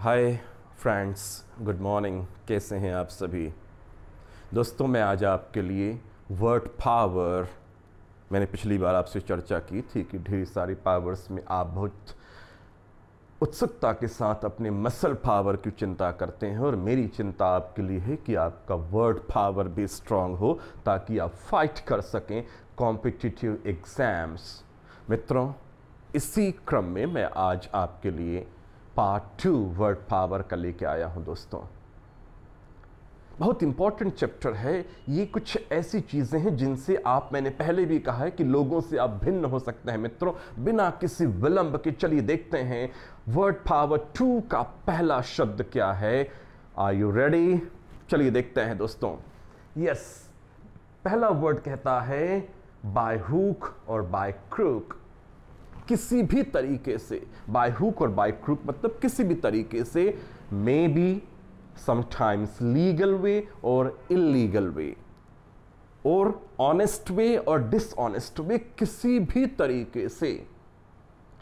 Hi friends good morning कैसे हैं आप सभी दोस्तों मैं आज आपके लिए वर्ड पावर मैंने पिछली बार आपसे चर्चा की थी कि ढेर सारी पावर्स में आप बहुत उत्सुकता के साथ अपने मसल पावर की चिंता करते हैं और मेरी चिंता आपके लिए है कि आपका वर्ड पावर भी स्ट्रांग हो ताकि आप फाइट कर सकें कॉम्पिटिटिव एग्ज़ाम्स मित्रों इसी क्रम में मैं आज आपके लिए पार्ट टू वर्ड पावर का लेके आया हूं दोस्तों बहुत इंपॉर्टेंट चैप्टर है ये कुछ ऐसी चीज़ें हैं जिनसे आप मैंने पहले भी कहा है कि लोगों से आप भिन्न हो सकते हैं मित्रों बिना किसी विलंब के चलिए देखते हैं वर्ड पावर टू का पहला शब्द क्या है आर यू रेडी चलिए देखते हैं दोस्तों यस पहला वर्ड कहता है बाय हुक और बाय क्रूक किसी भी तरीके से बाय हुक और बाय क्रूक मतलब किसी भी तरीके से maybe sometimes legal way और इलीगल वे और ऑनेस्ट वे और डिसऑनेस्ट वे किसी भी तरीके से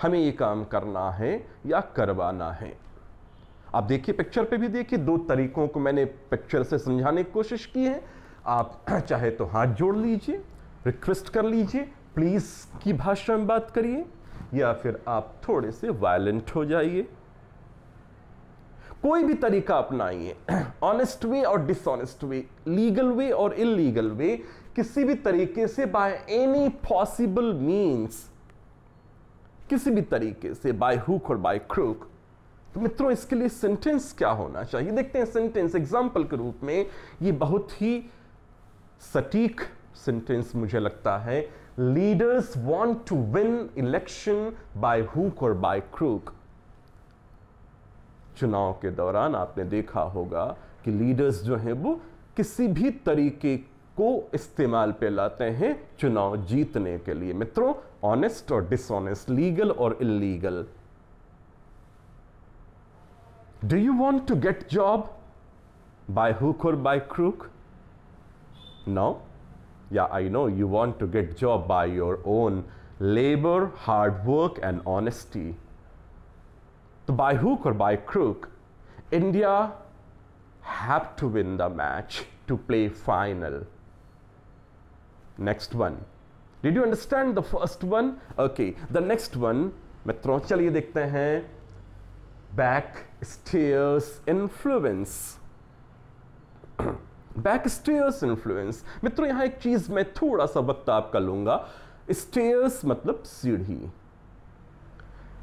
हमें ये काम करना है या करवाना है आप देखिए पिक्चर पे भी देखिए दो तरीकों को मैंने पिक्चर से समझाने की कोशिश की है आप चाहे तो हाथ जोड़ लीजिए रिक्वेस्ट कर लीजिए प्लीज़ की भाषा में बात करिए या फिर आप थोड़े से वायलेंट हो जाइए कोई भी तरीका अपनाइए ऑनेस्ट वे और डिसऑनेस्ट वे लीगल वे और इलीगल वे किसी भी तरीके से बाय एनी पॉसिबल मीन्स किसी भी तरीके से बाय हुक और बाय क्रूक तो मित्रों इसके लिए सेंटेंस क्या होना चाहिए देखते हैं सेंटेंस एग्जाम्पल के रूप में ये बहुत ही सटीक सेंटेंस मुझे लगता है leaders want to win election by hook or by crook चुनाव के दौरान आपने देखा होगा कि लीडर्स जो हैं वो किसी भी तरीके को इस्तेमाल पे लाते हैं चुनाव जीतने के लिए मित्रों ऑनेस्ट और डिसऑनेस्ट लीगल और illegal do you want to get job by hook और by crook no Yeah, I know you want to get job by your own labor, hard work and honesty. So by hook or by crook, India have to win the match to play final. Next one. Did you understand the first one? Okay. The next one metro चलिए देखते हैं Back, stairs, influence. Back stairs influence मित्रों यहाँ एक चीज़ मैं थोड़ा सा वक्त आपका लूंगा स्टेयर्स मतलब सीढ़ी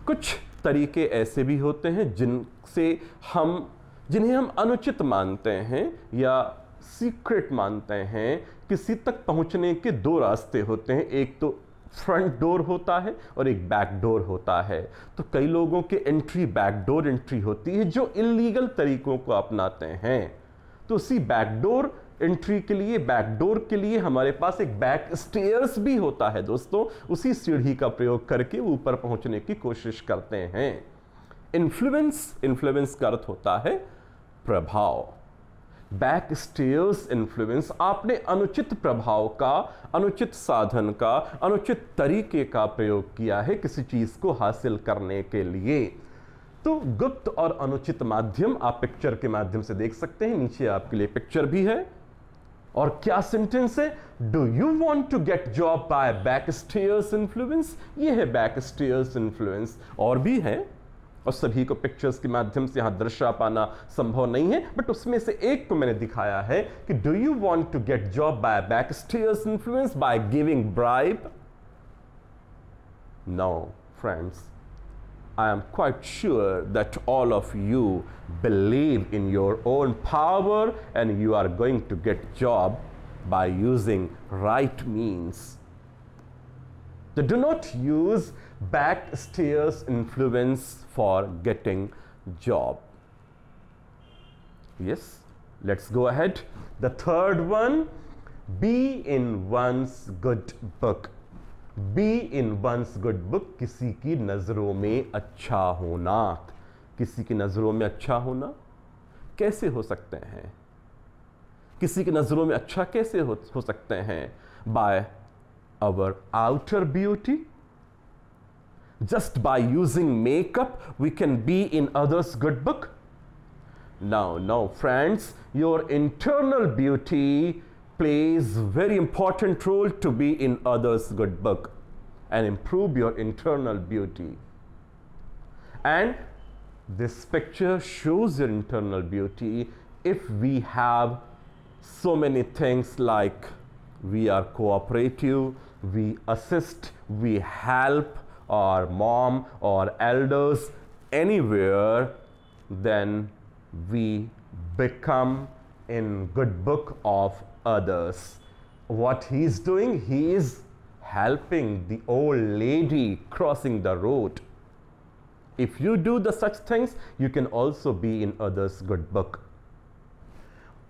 कुछ तरीके ऐसे भी होते हैं जिनसे हम जिन्हें हम अनुचित मानते हैं या सीक्रेट मानते हैं किसी तक पहुंचने के दो रास्ते होते हैं एक तो फ्रंट डोर होता है और एक बैक डोर होता है तो कई लोगों के एंट्री बैक डोर एंट्री होती है जो इलीगल तरीकों को अपनाते हैं तो सी बैकडोर एंट्री के लिए बैकडोर के लिए हमारे पास एक बैक स्टेयर्स भी होता है दोस्तों उसी सीढ़ी का प्रयोग करके ऊपर पहुंचने की कोशिश करते हैं इन्फ्लुएंस इन्फ्लुएंस का अर्थ होता है प्रभाव बैक स्टेयर्स इन्फ्लुएंस आपने अनुचित प्रभाव का अनुचित साधन का अनुचित तरीके का प्रयोग किया है किसी चीज़ को हासिल करने के लिए तो गुप्त और अनुचित माध्यम आप पिक्चर के माध्यम से देख सकते हैं नीचे आपके लिए पिक्चर भी है और क्या सेंटेंस है do you want to get job by back stairs influence ये है बैक स्टेयर्स इन्फ्लुएंस और भी है और सभी को पिक्चर्स के माध्यम से यहां दर्शा पाना संभव नहीं है बट उसमें से एक को मैंने दिखाया है कि do you want to get job by back stairs influence by giving bribe no friends I am quite sure that all of you believe in your own power and you are going to get job by using right means. They do not use backstairs influence for getting job. Yes, let's go ahead. The third one, be in one's good book. Be in one's good book किसी की नज़रों में अच्छा होना किसी की नज़रों में अच्छा होना कैसे हो सकते हैं किसी की नज़रों में अच्छा कैसे हो, हो सकते हैं by our outer beauty just by using makeup we can be in others good book now now friends your internal beauty plays very important role to be in others good book and improve your internal beauty and this picture shows your internal beauty if we have so many things like we are cooperative we assist we help our mom or elders anywhere then we become in good book of others. What he's doing, he is helping the old lady crossing the road. If you do the such things, you can also be in others' good book.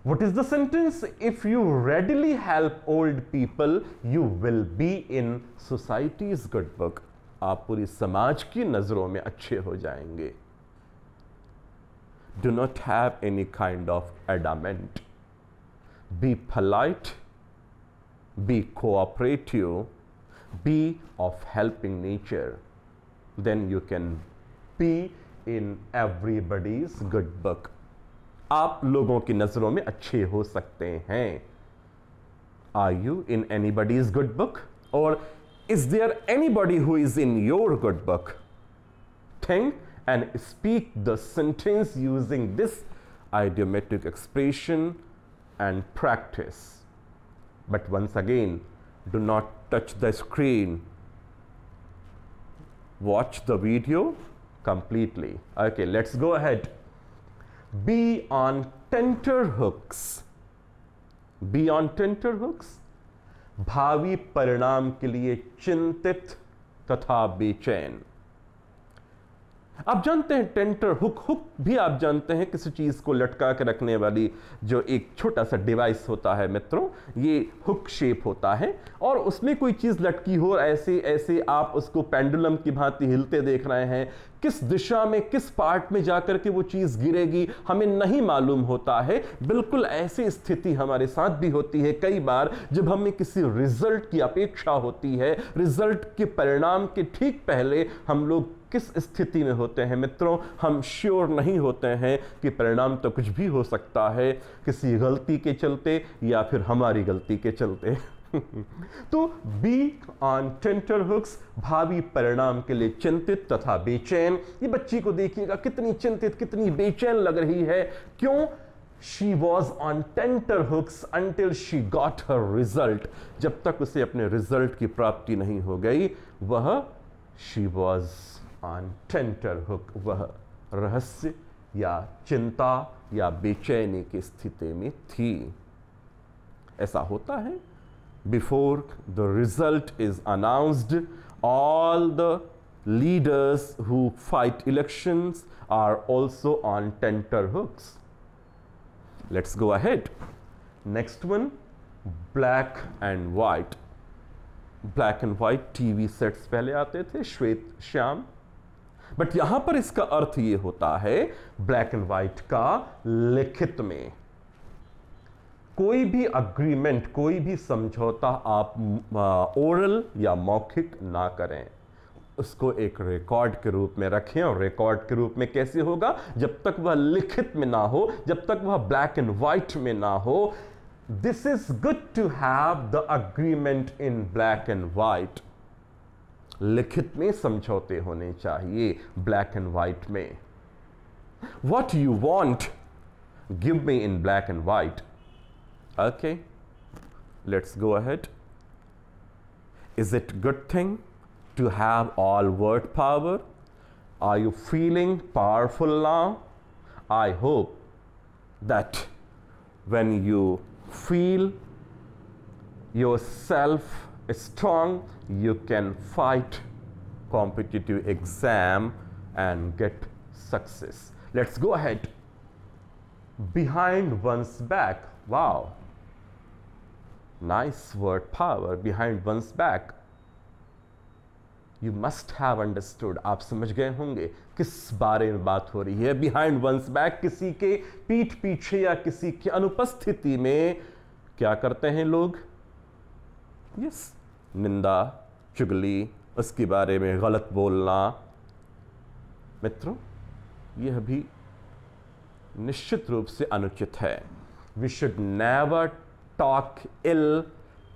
What is the sentence? If you readily help old people, you will be in society's good book. आप पूरी समाज की नज़रों में अच्छे हो जाएंगे. Do not have any kind of adamant be polite, be cooperative, be of helping nature, then you can be in everybody's good book. Aap logon ki nazaron mein achhe ho sakte hain. Are you in anybody's good book? Or is there anybody who is in your good book? Think and speak the sentence using this idiomatic expression and practice. But once again, do not touch the screen. Watch the video completely. Okay, let's go ahead. Be on tenterhooks. Be on tenterhooks. Bhavi परिणाम ke liye चिंतित tatha बेचैन आप जानते हैं tenter hook hook भी आप जानते हैं किसी चीज़ को लटका के रखने वाली जो एक छोटा सा डिवाइस होता है मित्रों ये हुक शेप होता है और उसमें कोई चीज़ लटकी हो ऐसे ऐसे आप उसको पेंडुलम की भांति हिलते देख रहे हैं किस दिशा में किस पार्ट में जाकर के वो चीज़ गिरेगी हमें नहीं मालूम होता है बिल्कुल ऐसी स्थिति हमारे साथ भी होती है कई बार जब हमें किसी रिजल्ट की अपेक्षा होती है रिजल्ट के परिणाम के ठीक पहले हम लोग किस स्थिति में होते हैं मित्रों हम श्योर नहीं होते हैं कि परिणाम तो कुछ भी हो सकता है किसी गलती के चलते या फिर हमारी गलती के चलते तो बी ऑन टेंटर हुक्स भावी परिणाम के लिए चिंतित तथा बेचैन ये बच्ची को देखिएगा कितनी चिंतित कितनी बेचैन लग रही है क्यों she was on tenter hooks until she got her result जब तक उसे अपने रिजल्ट की प्राप्ति नहीं हो गई वह she was on tenter hook वह रहस्य या चिंता या बेचैनी की स्थिति में थी ऐसा होता है before the result is announced all the leaders who fight elections are also on tenter hooks let's go ahead next one black and white black and white TV sets पहले आते थे श्वेत श्याम बट यहां पर इसका अर्थ ये होता है ब्लैक एंड वाइट का लिखित में कोई भी अग्रीमेंट कोई भी समझौता आप ओरल या मौखिक ना करें उसको एक रिकॉर्ड के रूप में रखें और रिकॉर्ड के रूप में कैसे होगा जब तक वह लिखित में ना हो जब तक वह ब्लैक एंड वाइट में ना हो this is good to have the agreement in black and white लिखित में समझौते होने चाहिए ब्लैक एंड वाइट में what you want give me in black and white Okay, let's go ahead. Is it good thing to have all word power? Are you feeling powerful now? I hope that when you feel yourself strong, you can fight competitive exam and get success. Let's go ahead. Behind one's back. Wow. nice word power behind one's back you must have understood आप समझ गए होंगे किस बारे में बात हो रही है बिहाइंड वंस बैक किसी के पीठ पीछे या किसी की अनुपस्थिति में क्या करते हैं लोग यस yes. निंदा चुगली उसके बारे में गलत बोलना मित्रों यह भी निश्चित रूप से अनुचित है we should never talk ill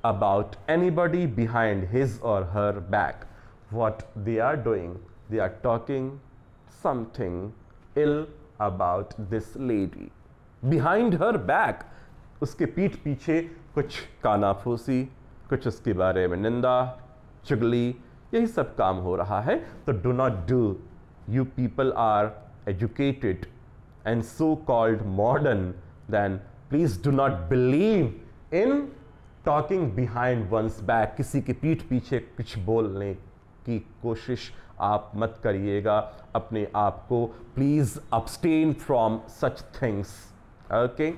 about anybody behind his or her back. What they are doing, they are talking something ill about this lady. Behind her back, उसके पीठ पीछे कुछ कानाफूसी kuch uske bare mein ninda chugli yahi sab kaam ho raha hai so do not do you people are educated and so called modern then please do not believe in talking behind one's back किसी की पीठ पीछे कुछ बोलने की कोशिश आप मत करिएगा अपने आप को please abstain from such things okay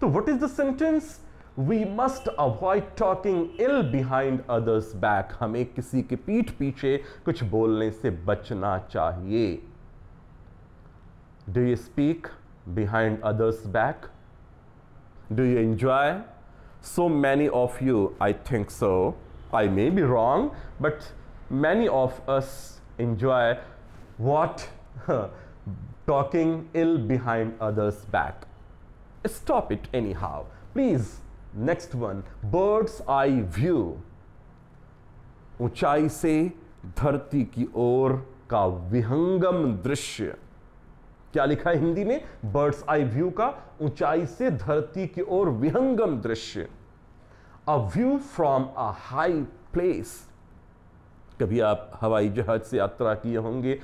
तो what is the sentence we must avoid talking ill behind others back हमें किसी के पीठ पीछे कुछ बोलने से बचना चाहिए do you speak behind others back do you enjoy So many of you, I think so, I may be wrong, but many of us enjoy what? Talking ill behind others' back. Stop it anyhow. Please, next one. Bird's eye view. ऊंचाई से धरती की ओर का विहंगम दृश्य क्या लिखा है हिंदी में बर्ड्स आई व्यू का ऊंचाई से धरती की ओर विहंगम दृश्य a view from a high place कभी आप हवाई जहाज से यात्रा किए होंगे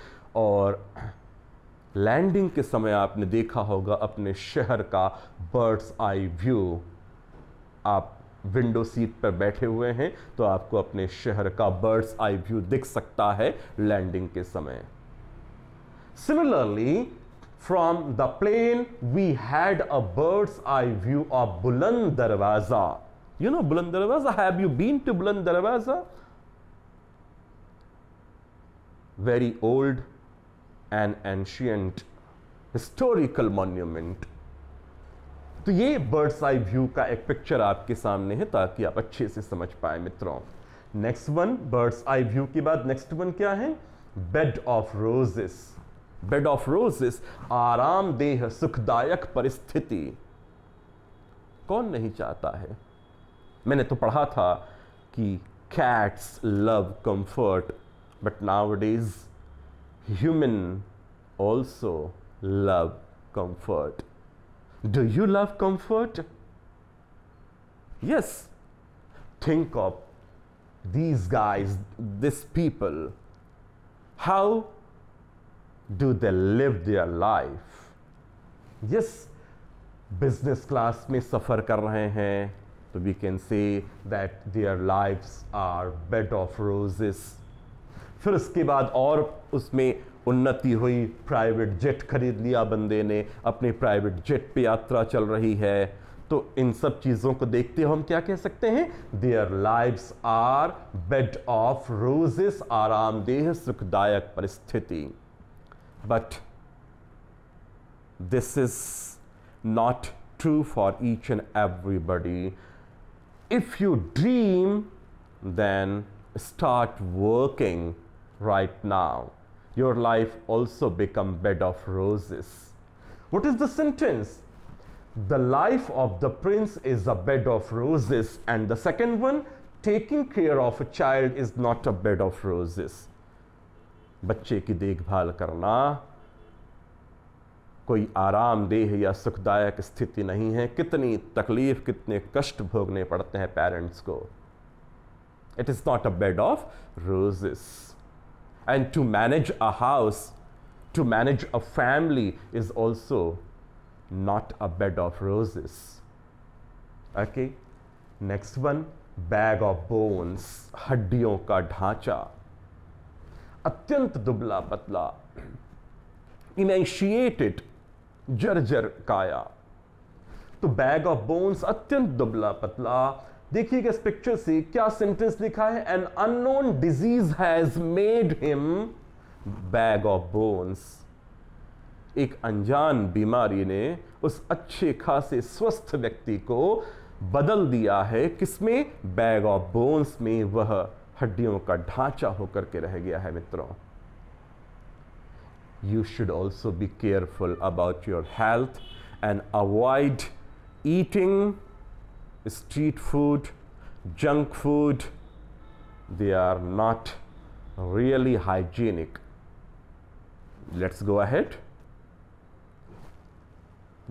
और लैंडिंग के समय आपने देखा होगा अपने शहर का बर्ड्स आई व्यू आप विंडो सीट पर बैठे हुए हैं तो आपको अपने शहर का बर्ड्स आई व्यू दिख सकता है लैंडिंग के समय similarly From the plane, we had a bird's eye view of Buland Darwaza. You know Buland Darwaza? Have you been to Buland Darwaza? Very old and ancient historical monument. तो ये birds eye view का एक picture आपके सामने है ताकि आप अच्छे से समझ पाए मित्रों next one bird's eye view के बाद नेक्स्ट वन क्या है bed of roses bed of roses आरामदेह सुखदायक परिस्थिति कौन नहीं चाहता है मैंने तो पढ़ा था कि cats love comfort but nowadays human also love comfort do you love comfort yes think of these guys this people how do they live their life? Yes, business class में सफ़र कर रहे हैं तो we can say that their lives are bed of roses. फिर उसके बाद और उसमें उन्नति हुई प्राइवेट जेट खरीद लिया बंदे ने अपने प्राइवेट जेट पे यात्रा चल रही है तो इन सब चीज़ों को देखते हुए हम क्या कह सकते हैं their lives are bed of roses आरामदेह सुखदायक परिस्थिति but this is not true for each and everybody. If you dream, then start working right now. Your life also become bed of roses. What is the sentence? The life of the prince is a bed of roses. And the second one, taking care of a child is not a bed of roses. बच्चे की देखभाल करना कोई आरामदेह या सुखदायक स्थिति नहीं है कितनी तकलीफ कितने कष्ट भोगने पड़ते हैं पेरेंट्स को it is not a bed of roses and to manage a house to manage a family is also not a bed of roses okay next one bag of bones हड्डियों का ढांचा अत्यंत दुबला पतला इनेशिएटेड जर्जर काया तो बैग ऑफ बोन्स अत्यंत दुबला पतला देखिए इस पिक्चर से क्या सेंटेंस लिखा है an unknown disease has made him bag of bones एक अनजान बीमारी ने उस अच्छे खासे स्वस्थ व्यक्ति को बदल दिया है किसमें बैग ऑफ बोन्स में वह हड्डियों का ढांचा होकर के रह गया है मित्रों you should also be careful about your health and avoid eating street food junk food they are not really hygienic let's go ahead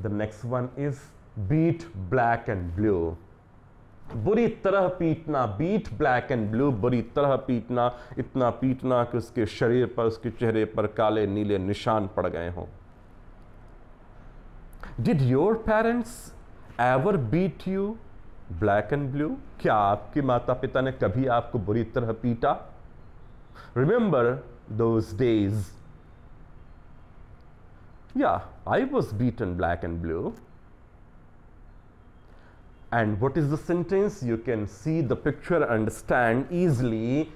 the next one is beat black and blue बुरी तरह पीटना beat black and blue बुरी तरह पीटना इतना पीटना कि उसके शरीर पर उसके चेहरे पर काले नीले निशान पड़ गए हों did your parents ever beat you black and blue क्या आपके माता पिता ने कभी आपको बुरी तरह पीटा रिमेंबर दोज डेज या I was beat and black and blue And what is the sentence? You can see the picture, understand easily.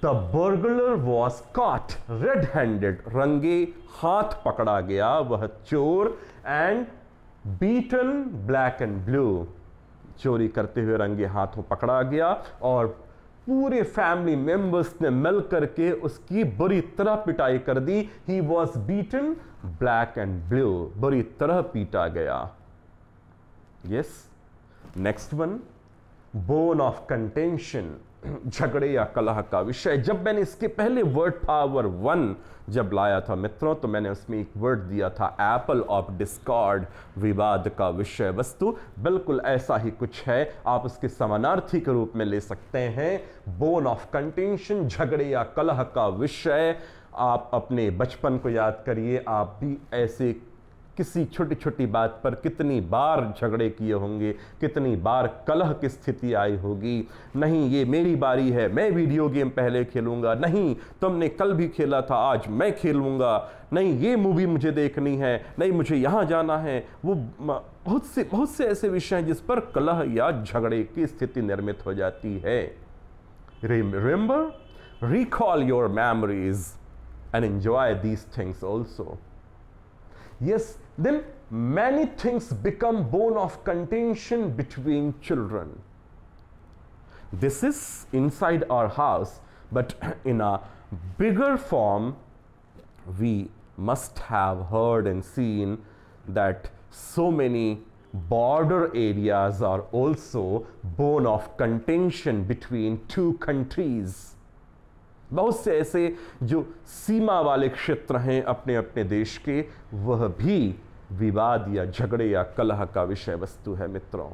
The burglar was caught red-handed. range हाथ pakda gaya vah chor and beaten black and blue. chori karte hue range रंगे ko pakda gaya aur पूरे family members ने मिल करके उसकी बुरी तरह पिटाई कर दी he was beaten black and blue बुरी तरह पीटा गया yes yes? Next one bone of contention झगड़े या कलह का विषय जब मैंने इसके पहले वर्ड पावर वन जब लाया था मित्रों तो मैंने उसमें एक वर्ड दिया था एप्पल ऑफ डिस्कॉर्ड विवाद का विषय वस्तु बिल्कुल ऐसा ही कुछ है आप उसके समानार्थी के रूप में ले सकते हैं बोन ऑफ कंटेंशन झगड़े या कलह का विषय आप अपने बचपन को याद करिए आप भी ऐसे किसी छोटी छोटी बात पर कितनी बार झगड़े किए होंगे कितनी बार कलह की स्थिति आई होगी नहीं ये मेरी बारी है मैं वीडियो गेम पहले खेलूंगा नहीं तुमने कल भी खेला था आज मैं खेलूंगा नहीं ये मूवी मुझे देखनी है नहीं मुझे यहाँ जाना है वो बहुत से बहुत से ऐसे विषय हैं जिस पर कलह या झगड़े की स्थिति निर्मित हो जाती है remember recall your memories and enjoy these things also yes then many things become bone of contention between children. This is inside our house, but in a bigger form, we must have heard and seen that so many border areas are also bone of contention between two countries. बहुत से ऐसे जो सीमा वाले क्षेत्र हैं अपने अपने देश के वह भी विवाद या झगड़े या कलह का विषय वस्तु है मित्रों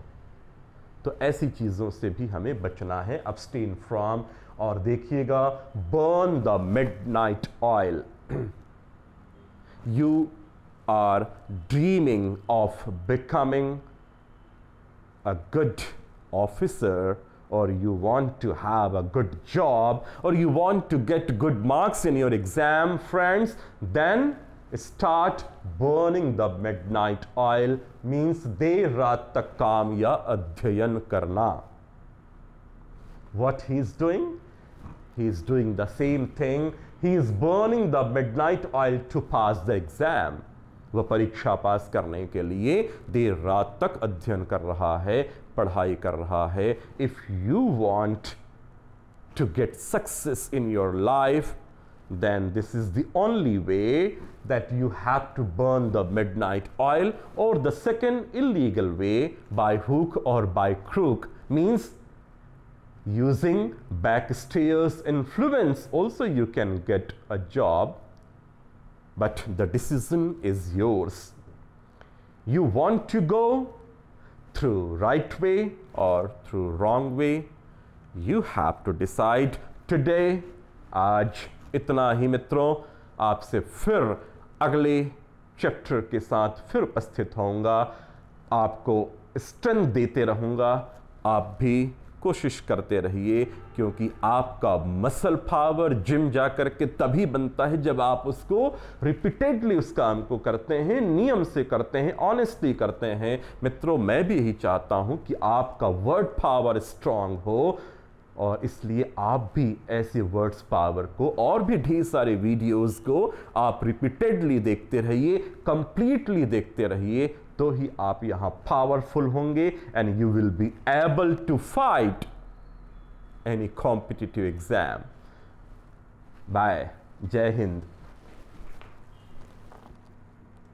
तो ऐसी चीज़ों से भी हमें बचना है अपस्टेन फ्रॉम और देखिएगा burn the midnight oil you are dreaming of becoming a good officer और you want to have a good job और you want to get good marks in your exam friends then start burning the midnight oil means देर रात तक काम या अध्ययन करना what he is doing he is doing the same thing he is burning the midnight oil to pass the exam वह परीक्षा पास करने के लिए देर रात तक अध्ययन कर रहा है पढ़ाई कर रहा है if you want to get success in your life then this is the only way that you have to burn the midnight oil or the second illegal way by hook or by crook means using backstairs influence also you can get a job but the decision is yours you want to go through right way or through wrong way you have to decide today aaj इतना ही मित्रों आपसे फिर अगले chapter के साथ फिर उपस्थित होऊंगा आपको स्ट्रेंथ देते रहूँगा आप भी कोशिश करते रहिए क्योंकि आपका मसल पावर जिम जा कर के तभी बनता है जब आप उसको रिपीटेडली उस काम को करते हैं नियम से करते हैं ऑनेस्टली करते हैं मित्रों मैं भी यही चाहता हूं कि आपका वर्ड पावर स्ट्रांग हो और इसलिए आप भी ऐसे वर्ड्स पावर को और भी ढेर सारे वीडियोस को आप रिपीटेडली देखते रहिए कंप्लीटली देखते रहिए तो ही आप यहां पावरफुल होंगे and you will be able to fight any competitive exam bye जय हिंद